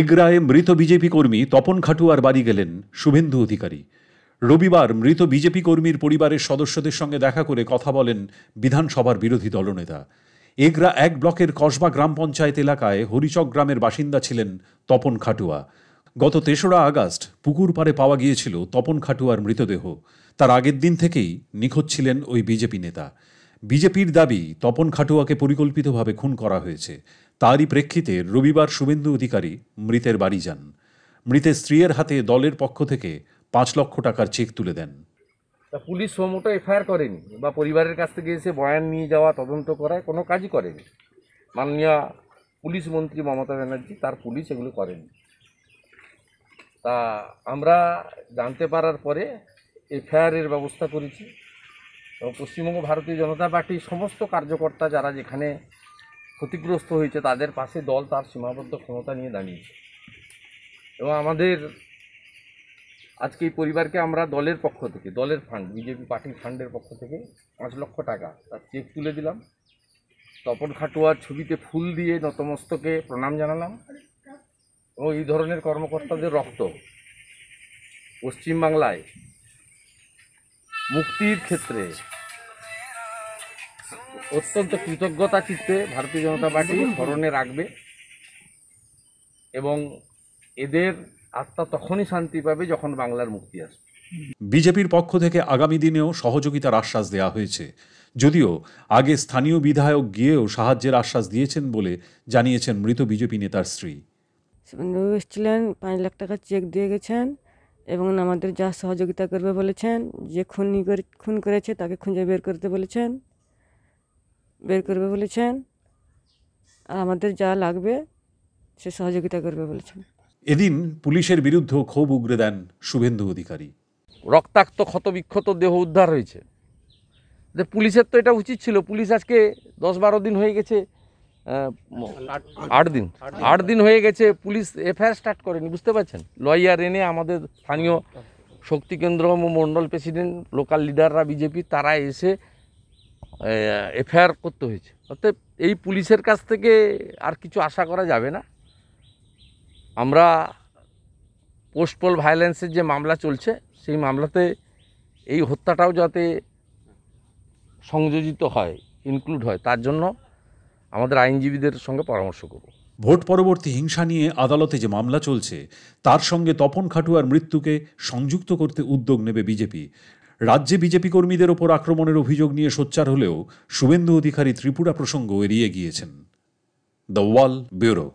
এগরায় মৃত বিজেপি কর্মী তপন খাটুয়ার বাড়ি গেলেন শুভেন্দু অধিকারী রবিবার মৃত বিজেপি কর্মীর পরিবারের সদস্যদের সঙ্গে দেখা করে কথা বলেন বিধানসভার বিরোধী দলনেতা এগরা এক ব্লকের কসবা গ্রাম পঞ্চায়েত এলাকায় হরিচক গ্রামের বাসিন্দা ছিলেন তপন খাটুয়া গত তেসরা আগস্ট পুকুর পাড়ে পাওয়া গিয়েছিল তপন খাটুয়ার মৃতদেহ তার আগের দিন থেকেই নিখোঁজ ছিলেন ওই বিজেপি নেতা বিজেপির দাবি তপন খাটুয়াকে পরিকল্পিতভাবে খুন করা হয়েছে তারই প্রেক্ষিতে রবিবার শুভেন্দু অধিকারী মৃতের বাড়ি যান মৃতের স্ত্রীর হাতে দলের পক্ষ থেকে পাঁচ লক্ষ টাকার চেক তুলে দেন পুলিশ সোমোটো এফআইআর করেনি বা পরিবারের কাছ থেকে এসে বয়ান নিয়ে যাওয়া তদন্ত করায় কোনো কাজই করেনি মাননীয় পুলিশ মন্ত্রী মমতা ব্যানার্জি তার পুলিশ এগুলো করেনি তা আমরা জানতে পারার পরে এফআইআরের ব্যবস্থা করেছি পশ্চিমবঙ্গ ভারতীয় জনতা পার্টির সমস্ত কার্যকর্তা যারা যেখানে ক্ষতিগ্রস্ত হয়েছে তাদের পাশে দল তার সীমাবদ্ধ ক্ষমতা নিয়ে দাঁড়িয়েছে এবং আমাদের আজকে এই পরিবারকে আমরা দলের পক্ষ থেকে দলের ফান্ড বিজেপি পার্টির ফান্ডের পক্ষ থেকে পাঁচ লক্ষ টাকা তার চেক তুলে দিলাম তপন খাটুয়ার ছবিতে ফুল দিয়ে নতমস্তকে প্রণাম জানালাম এবং এই ধরনের কর্মকর্তাদের রক্ত পশ্চিমবাংলায় মুক্তির ক্ষেত্রে অত্যন্ত কৃতজ্ঞতা চিত্তে ভারতীয় জনতা পার্টি স্মরণে রাখবে এবং এদের আত্মা তখনই শান্তি পাবে যখন বাংলার মুক্তি আসবে বিজেপির পক্ষ থেকে আগামী দিনেও সহযোগিতার আশ্বাস দেওয়া হয়েছে যদিও আগে স্থানীয় বিধায়ক গিয়েও সাহায্যের আশ্বাস দিয়েছেন বলে জানিয়েছেন মৃত বিজেপি নেতার স্ত্রী এসেছিলেন পাঁচ লাখ টাকা চেক দিয়ে গেছেন এবং আমাদের যা সহযোগিতা করবে বলেছেন যে করে খুন করেছে তাকে খুঁজে বের করতে বলেছেন বের করবে বলেছেন আর আমাদের যা লাগবে সে সহযোগিতা করবে বলেছেন এদিন পুলিশের বিরুদ্ধে ক্ষোভ উগরে দেন শুভেন্দু অধিকারী রক্তাক্ত ক্ষতবিক্ষত দেহ উদ্ধার হয়েছে পুলিশের তো এটা উচিত ছিল পুলিশ আজকে দশ বারো দিন হয়ে গেছে আট দিন আট দিন হয়ে গেছে পুলিশ এফআইআর স্টার্ট করেনি বুঝতে পারছেন লয়ার এনে আমাদের স্থানীয় কেন্দ্র মণ্ডল প্রেসিডেন্ট লোকাল লিডাররা বিজেপি তারা এসে এফআইআর করতে হয়েছে অর্থাৎ এই পুলিশের কাছ থেকে আর কিছু আশা করা যাবে না আমরা পোস্টপোল ভায়োলেন্সের যে মামলা চলছে সেই মামলাতে এই হত্যাটাও যাতে সংযোজিত হয় ইনক্লুড হয় তার জন্য আমাদের আইনজীবীদের সঙ্গে পরামর্শ করব ভোট পরবর্তী হিংসা নিয়ে আদালতে যে মামলা চলছে তার সঙ্গে তপন খাটুয়ার মৃত্যুকে সংযুক্ত করতে উদ্যোগ নেবে বিজেপি রাজ্যে বিজেপি কর্মীদের ওপর আক্রমণের অভিযোগ নিয়ে সোচ্চার হলেও শুভেন্দু অধিকারী ত্রিপুরা প্রসঙ্গ এড়িয়ে গিয়েছেন দ্য ওয়াল ব্যুরো